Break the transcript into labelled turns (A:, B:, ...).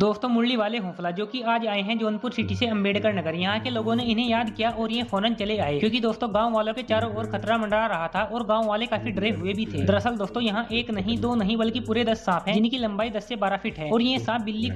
A: दोस्तों मुरली वाले हौसला जो कि आज आए हैं जौनपुर सिटी से अंबेडकर नगर यहाँ के लोगों ने इन्हें याद किया और ये फौरन चले आए क्योंकि दोस्तों गांव वालों के चारों ओर खतरा मंडरा रहा था और गांव वाले काफी डरे हुए भी थे दरअसल दोस्तों यहाँ एक नहीं दो नहीं बल्कि पूरे दस सांप हैं जिनकी लंबाई दस से बारह फीट है और ये सांप बिल्ली